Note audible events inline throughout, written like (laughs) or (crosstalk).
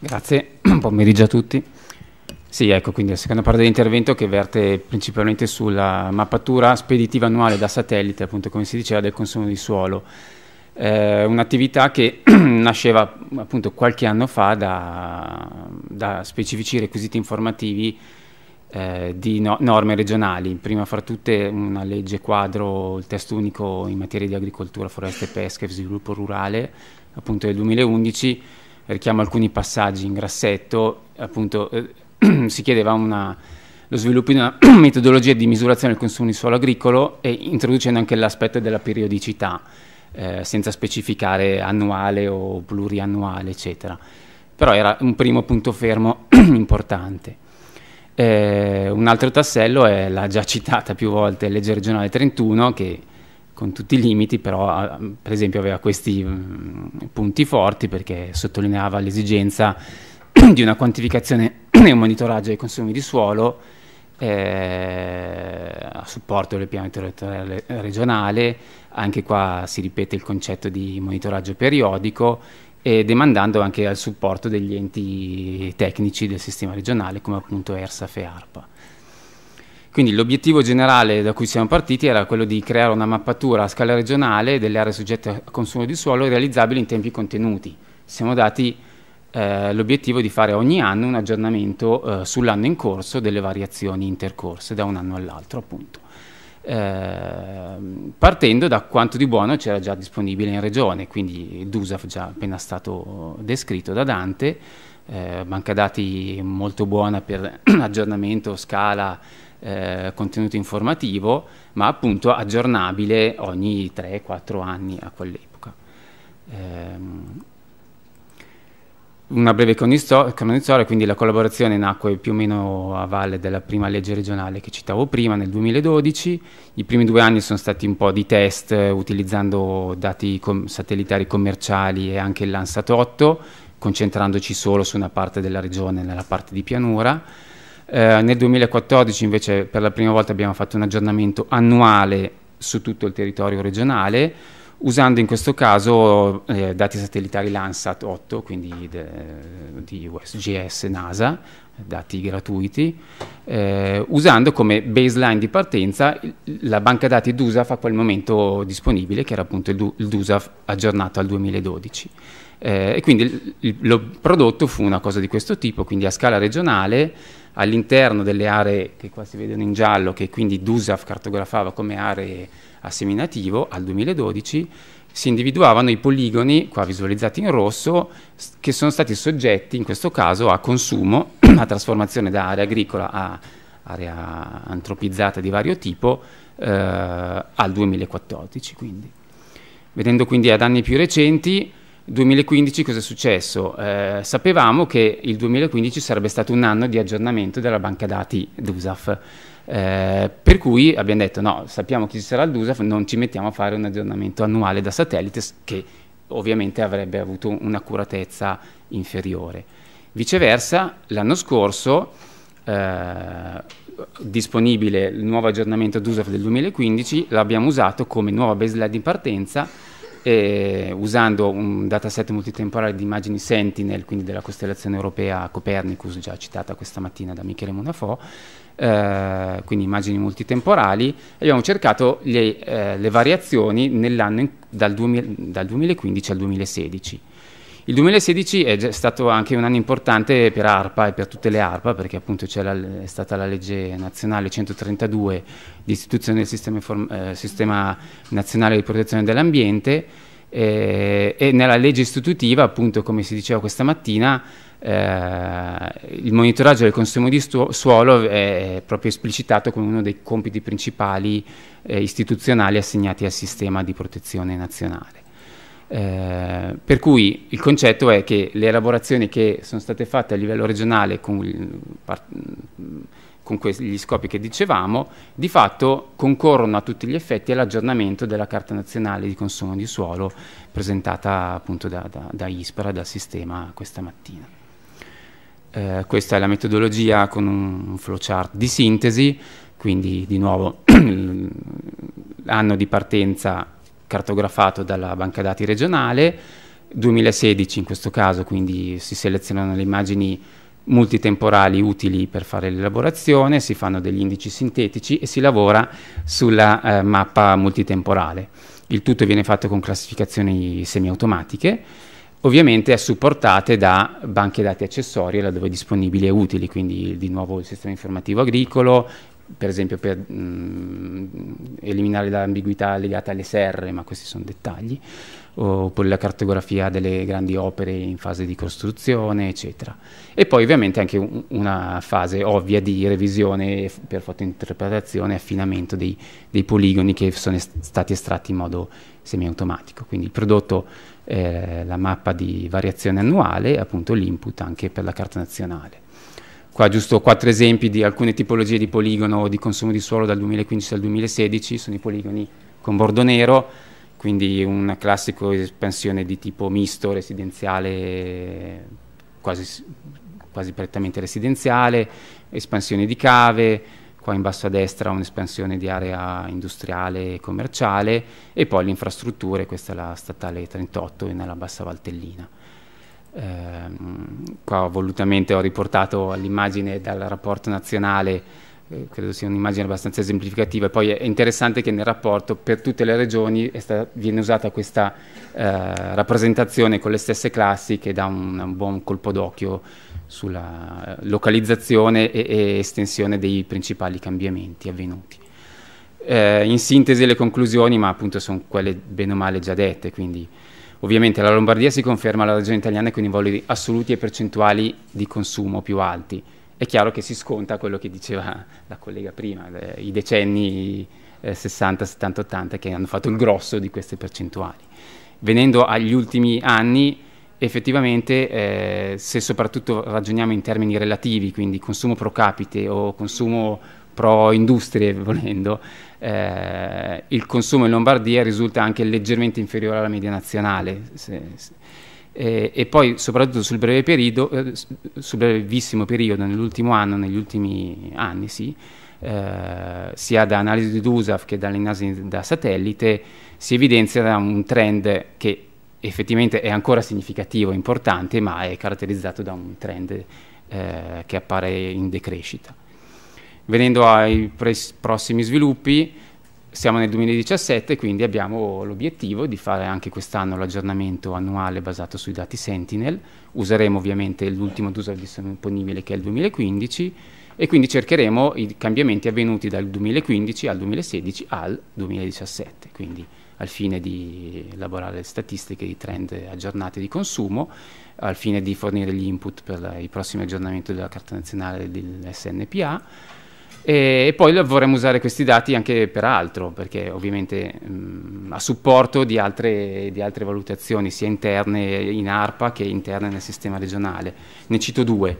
Grazie, buon (clears throat) pomeriggio a tutti. Sì, ecco, quindi la seconda parte dell'intervento che verte principalmente sulla mappatura speditiva annuale da satellite, appunto come si diceva, del consumo di suolo. Eh, un'attività che (clears throat) nasceva appunto qualche anno fa da, da specifici requisiti informativi eh, di no norme regionali, prima fra tutte una legge quadro, il testo unico in materia di agricoltura, foreste e pesca e sviluppo rurale, appunto del 2011, richiamo alcuni passaggi in grassetto, appunto eh, (clears throat) si chiedeva una, lo sviluppo di una (clears throat) metodologia di misurazione del consumo di suolo agricolo e introducendo anche l'aspetto della periodicità, eh, senza specificare annuale o pluriannuale, eccetera. Però era un primo punto fermo (clears throat) importante. Eh, un altro tassello è la già citata più volte legge regionale 31 che con tutti i limiti, però per esempio aveva questi mm, punti forti perché sottolineava l'esigenza (clears throat) di una quantificazione (clears throat) e un monitoraggio dei consumi di suolo eh, a supporto del piano territoriale regionale, anche qua si ripete il concetto di monitoraggio periodico e demandando anche al supporto degli enti tecnici del sistema regionale come appunto ERSAF e ARPA. Quindi l'obiettivo generale da cui siamo partiti era quello di creare una mappatura a scala regionale delle aree soggette a consumo di suolo realizzabile in tempi contenuti. Siamo dati eh, l'obiettivo di fare ogni anno un aggiornamento eh, sull'anno in corso delle variazioni intercorse da un anno all'altro appunto. Eh, partendo da quanto di buono c'era già disponibile in regione, quindi DUSAF già appena stato descritto da Dante, eh, banca dati molto buona per (clears throat) aggiornamento, scala, eh, contenuto informativo, ma appunto aggiornabile ogni 3-4 anni a quell'epoca. Ehm, una breve cronistoria, quindi la collaborazione nacque più o meno a valle della prima legge regionale che citavo prima, nel 2012. I primi due anni sono stati un po' di test utilizzando dati com satellitari commerciali e anche il Landsat 8, concentrandoci solo su una parte della regione, nella parte di pianura. Eh, nel 2014 invece per la prima volta abbiamo fatto un aggiornamento annuale su tutto il territorio regionale, usando in questo caso eh, dati satellitari Landsat 8, quindi de, di USGS NASA, dati gratuiti, eh, usando come baseline di partenza la banca dati DUSAF a quel momento disponibile, che era appunto il, il DUSAF aggiornato al 2012. Eh, e quindi il, il, il prodotto fu una cosa di questo tipo, quindi a scala regionale all'interno delle aree che qua si vedono in giallo, che quindi DUSAF cartografava come aree a seminativo al 2012, si individuavano i poligoni, qua visualizzati in rosso, che sono stati soggetti in questo caso a consumo, (clears throat) a trasformazione da area agricola a area antropizzata di vario tipo eh, al 2014. Quindi. Vedendo quindi ad anni più recenti, 2015 cosa è successo? Eh, sapevamo che il 2015 sarebbe stato un anno di aggiornamento della banca dati DUSAF, eh, per cui abbiamo detto no, sappiamo chi ci sarà il DUSAF, non ci mettiamo a fare un aggiornamento annuale da satellite che ovviamente avrebbe avuto un'accuratezza inferiore. Viceversa, l'anno scorso, eh, disponibile il nuovo aggiornamento DUSAF del 2015, l'abbiamo usato come nuova baseline di partenza eh, usando un dataset multitemporale di immagini Sentinel, quindi della costellazione europea Copernicus, già citata questa mattina da Michele Monafò, eh, quindi immagini multitemporali, abbiamo cercato le, eh, le variazioni nell'anno dal, dal 2015 al 2016. Il 2016 è stato anche un anno importante per ARPA e per tutte le ARPA perché appunto la, è stata la legge nazionale 132 di istituzione del sistema, eh, sistema nazionale di protezione dell'ambiente eh, e nella legge istitutiva appunto come si diceva questa mattina eh, il monitoraggio del consumo di suolo è proprio esplicitato come uno dei compiti principali eh, istituzionali assegnati al sistema di protezione nazionale. Eh, per cui il concetto è che le elaborazioni che sono state fatte a livello regionale con, con gli scopi che dicevamo, di fatto concorrono a tutti gli effetti all'aggiornamento della Carta Nazionale di Consumo di Suolo presentata appunto da, da, da ISPRA, dal sistema questa mattina. Eh, questa è la metodologia con un flowchart di sintesi, quindi di nuovo (clears throat) l'anno di partenza cartografato dalla banca dati regionale, 2016 in questo caso, quindi si selezionano le immagini multitemporali utili per fare l'elaborazione, si fanno degli indici sintetici e si lavora sulla eh, mappa multitemporale. Il tutto viene fatto con classificazioni semiautomatiche, ovviamente supportate da banche dati accessorie laddove disponibili e utili, quindi di nuovo il sistema informativo agricolo, per esempio per mh, mm, eliminare l'ambiguità legata alle serre, ma questi sono dettagli, oppure la cartografia delle grandi opere in fase di costruzione, eccetera. E poi ovviamente anche un, una fase ovvia di revisione per fotointerpretazione e affinamento dei, dei, poligoni che sono est stati estratti in modo semiautomatico. Quindi il prodotto è eh, la mappa di variazione annuale e appunto l'input anche per la carta nazionale. Qua giusto quattro esempi di alcune tipologie di poligono di consumo di suolo dal 2015 al 2016, sono i poligoni con bordo nero, quindi una classica espansione di tipo misto, residenziale, quasi, quasi prettamente residenziale, espansione di cave, qua in basso a destra un'espansione di area industriale e commerciale e poi le infrastrutture, questa è la statale 38 e nella bassa Valtellina. Ehm, qua volutamente ho riportato l'immagine dal rapporto nazionale, eh, credo sia un'immagine abbastanza esemplificativa, e poi è interessante che nel rapporto per tutte le regioni viene usata questa eh, rappresentazione con le stesse classi che dà un, un buon colpo d'occhio sulla eh, localizzazione e, e, estensione dei principali cambiamenti avvenuti. Eh, in sintesi le conclusioni, ma appunto sono quelle bene o male già dette, quindi Ovviamente la Lombardia si conferma la regione italiana con i voli assoluti e percentuali di consumo più alti. È chiaro che si sconta quello che diceva la collega prima, i decenni 60, 70, 80 che hanno fatto il grosso di queste percentuali. Venendo agli ultimi anni, effettivamente eh, se soprattutto ragioniamo in termini relativi, quindi consumo pro capite o consumo pro industrie (laughs) volendo, eh, il consumo in Lombardia risulta anche leggermente inferiore alla media nazionale. Se, se. E, eh, e, poi soprattutto sul breve periodo, eh, sul brevissimo periodo, nell'ultimo anno, negli ultimi anni sì, eh, sia da analisi di DUSAF che analisi da satellite, si evidenzia un trend che effettivamente è ancora significativo, importante, ma è caratterizzato da un trend eh, che appare in decrescita. Venendo ai prossimi sviluppi, siamo nel 2017 quindi abbiamo l'obiettivo di fare anche quest'anno l'aggiornamento annuale basato sui dati Sentinel, useremo ovviamente l'ultimo user disponibile che è il 2015 e quindi cercheremo i cambiamenti avvenuti dal 2015 al 2016 al 2017, quindi al fine di elaborare statistiche di trend aggiornate di consumo, al fine di fornire gli input per i prossimi aggiornamenti della Carta Nazionale del e, poi vorremmo usare questi dati anche per altro, perché ovviamente mh, mm, a supporto di altre, di altre, valutazioni, sia interne in ARPA che interne nel sistema regionale. Ne cito due.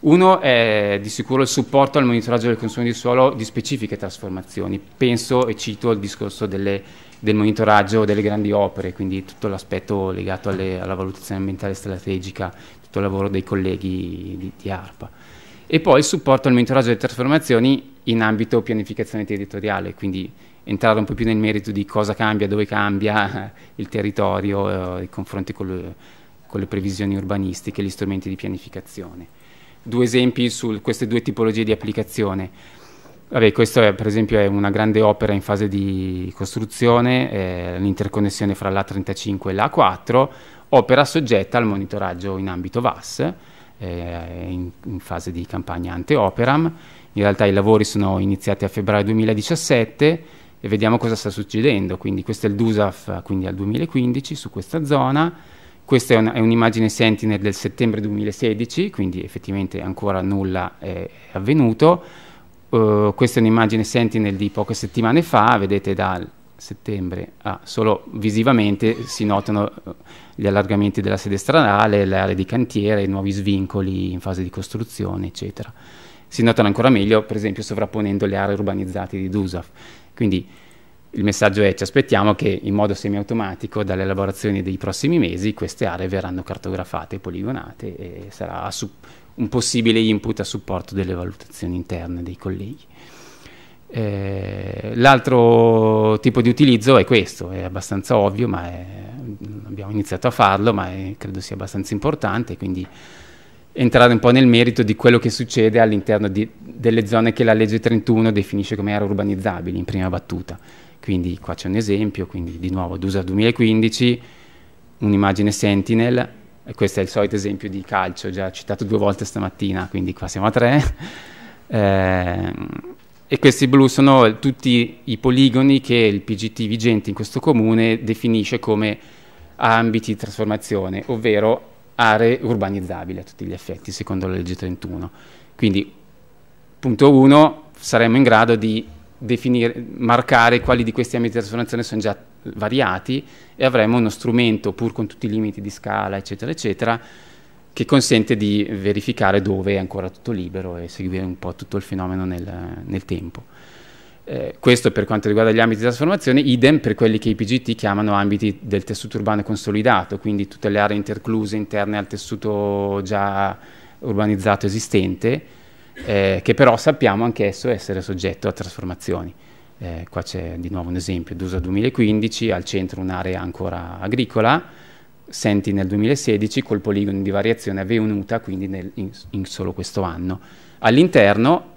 Uno è di sicuro il supporto al monitoraggio del consumo di suolo di specifiche trasformazioni. Penso e cito il discorso delle, del monitoraggio delle grandi opere, quindi tutto l'aspetto legato alle, alla valutazione ambientale strategica, tutto il lavoro dei colleghi di, di ARPA e poi il supporto al monitoraggio delle trasformazioni in ambito pianificazione territoriale, quindi entrare un po' più nel merito di cosa cambia, dove cambia (laughs) il territorio, eh, i confronti con, lo, con le previsioni urbanistiche, gli strumenti di pianificazione. Due esempi su queste due tipologie di applicazione. Vabbè, questa è, per esempio è una grande opera in fase di costruzione, l'interconnessione fra l'A35 e l'A4, opera soggetta al monitoraggio in ambito VAS, eh, in, in, fase di campagna ante operam. In realtà i lavori sono iniziati a febbraio 2017 e vediamo cosa sta succedendo. Quindi questo è il DUSAF quindi al 2015 su questa zona. Questa è, un'immagine un Sentinel del settembre 2016, quindi effettivamente ancora nulla è avvenuto. Uh, questa è un'immagine Sentinel di poche settimane fa, vedete dal settembre ah, solo visivamente si notano eh, gli allargamenti della sede stradale, le aree di cantiere, i nuovi svincoli in fase di costruzione, eccetera. Si notano ancora meglio, per esempio, sovrapponendo le aree urbanizzate di Dusaf. Quindi il messaggio è ci aspettiamo che in modo semiautomatico dalle elaborazioni dei prossimi mesi queste aree verranno cartografate, poligonate e sarà un possibile input a supporto delle valutazioni interne dei colleghi. Eh, l'altro tipo di utilizzo è questo, è abbastanza ovvio, ma è, abbiamo iniziato a farlo, ma è, credo sia abbastanza importante, quindi entrare un po' nel merito di quello che succede all'interno delle zone che la legge 31 definisce come aree urbanizzabili in prima battuta. Quindi qua c'è un esempio, quindi di nuovo DUSA 2015, un'immagine Sentinel, e questo è il solito esempio di calcio, già citato due volte stamattina, quindi qua siamo a tre. (laughs) Eh, e questi blu sono tutti i poligoni che il PGT vigente in questo comune definisce come ambiti di trasformazione, ovvero aree urbanizzabili a tutti gli effetti, secondo la legge 31. Quindi, punto 1, saremmo in grado di definire, marcare quali di questi ambiti di trasformazione sono già variati e avremo uno strumento, pur con tutti i limiti di scala, eccetera, eccetera, che consente di verificare dove è ancora tutto libero e seguire un po' tutto il fenomeno nel, nel tempo. Eh, questo per quanto riguarda gli ambiti di trasformazione, idem per quelli che i PGT chiamano ambiti del tessuto urbano consolidato, quindi tutte le aree intercluse interne al tessuto già urbanizzato esistente, eh, che però sappiamo anch'esso essere soggetto a trasformazioni. Eh, qua c'è di nuovo un esempio, d'uso 2015, al centro un'area ancora agricola, Senti nel 2016 col poligono di variazione avvenuta quindi nel, in, in solo questo anno, all'interno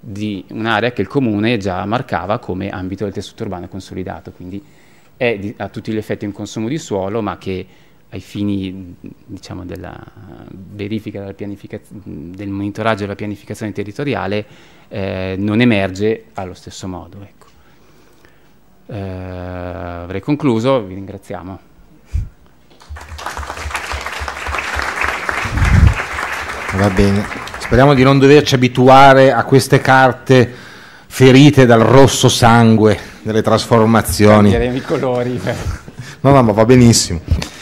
di un'area che il comune già marcava come ambito del tessuto urbano consolidato, quindi è di, a tutti gli effetti un consumo di suolo, ma che ai fini diciamo, della verifica della del monitoraggio della pianificazione territoriale eh, non emerge allo stesso modo. Ecco. Eh, avrei concluso, vi ringraziamo. Va bene. Speriamo di non doverci abituare a queste carte ferite dal rosso sangue delle trasformazioni. Cambieremo i colori. Eh. No, no, ma va benissimo.